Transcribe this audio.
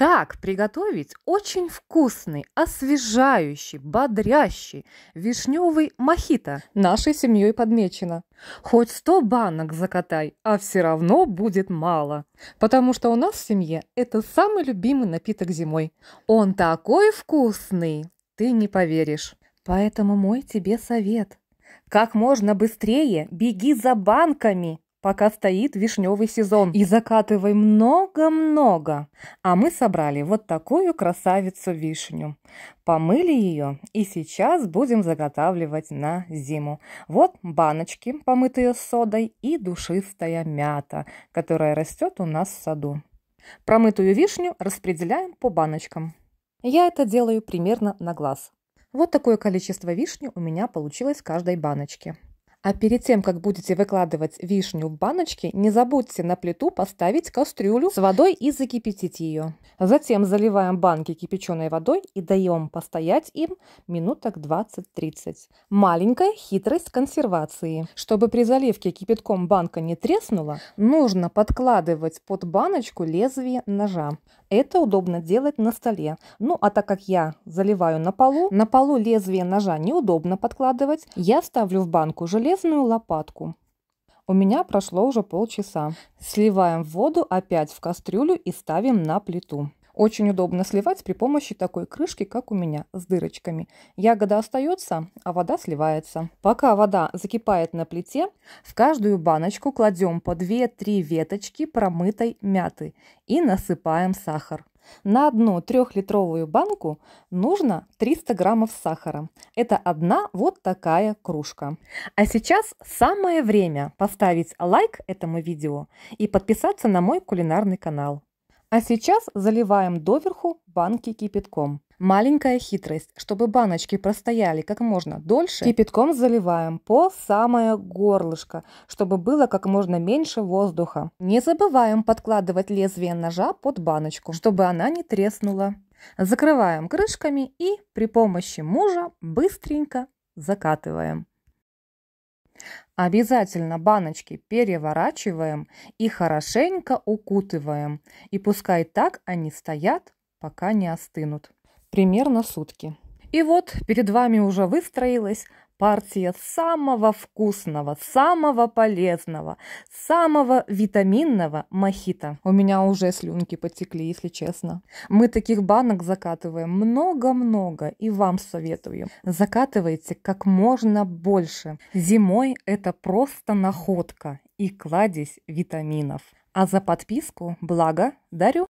Как приготовить очень вкусный, освежающий, бодрящий вишневый мохито? Нашей семьей подмечено. Хоть сто банок закатай, а все равно будет мало. Потому что у нас в семье это самый любимый напиток зимой. Он такой вкусный, ты не поверишь. Поэтому мой тебе совет. Как можно быстрее беги за банками пока стоит вишневый сезон. И закатывай много-много. А мы собрали вот такую красавицу вишню. Помыли ее и сейчас будем заготавливать на зиму. Вот баночки, помытые содой, и душистая мята, которая растет у нас в саду. Промытую вишню распределяем по баночкам. Я это делаю примерно на глаз. Вот такое количество вишни у меня получилось в каждой баночке. А перед тем, как будете выкладывать вишню в баночки, не забудьте на плиту поставить кастрюлю с водой и закипятить ее. Затем заливаем банки кипяченой водой и даем постоять им минуток 20-30. Маленькая хитрость консервации. Чтобы при заливке кипятком банка не треснула, нужно подкладывать под баночку лезвие ножа. Это удобно делать на столе. Ну, а так как я заливаю на полу, на полу лезвие ножа неудобно подкладывать, я ставлю в банку желе железную лопатку. У меня прошло уже полчаса. Сливаем воду опять в кастрюлю и ставим на плиту. Очень удобно сливать при помощи такой крышки, как у меня, с дырочками. Ягода остается, а вода сливается. Пока вода закипает на плите, в каждую баночку кладем по 2-3 веточки промытой мяты и насыпаем сахар. На одну трехлитровую банку нужно 300 граммов сахара. Это одна вот такая кружка. А сейчас самое время поставить лайк этому видео и подписаться на мой кулинарный канал. А сейчас заливаем доверху банки кипятком. Маленькая хитрость. Чтобы баночки простояли как можно дольше, кипятком заливаем по самое горлышко, чтобы было как можно меньше воздуха. Не забываем подкладывать лезвие ножа под баночку, чтобы она не треснула. Закрываем крышками и при помощи мужа быстренько закатываем. Обязательно баночки переворачиваем и хорошенько укутываем. И пускай так они стоят, пока не остынут. Примерно сутки. И вот перед вами уже выстроилась партия самого вкусного, самого полезного, самого витаминного мохито. У меня уже слюнки потекли, если честно. Мы таких банок закатываем много-много и вам советую. Закатывайте как можно больше. Зимой это просто находка и кладезь витаминов. А за подписку, благо, дарю!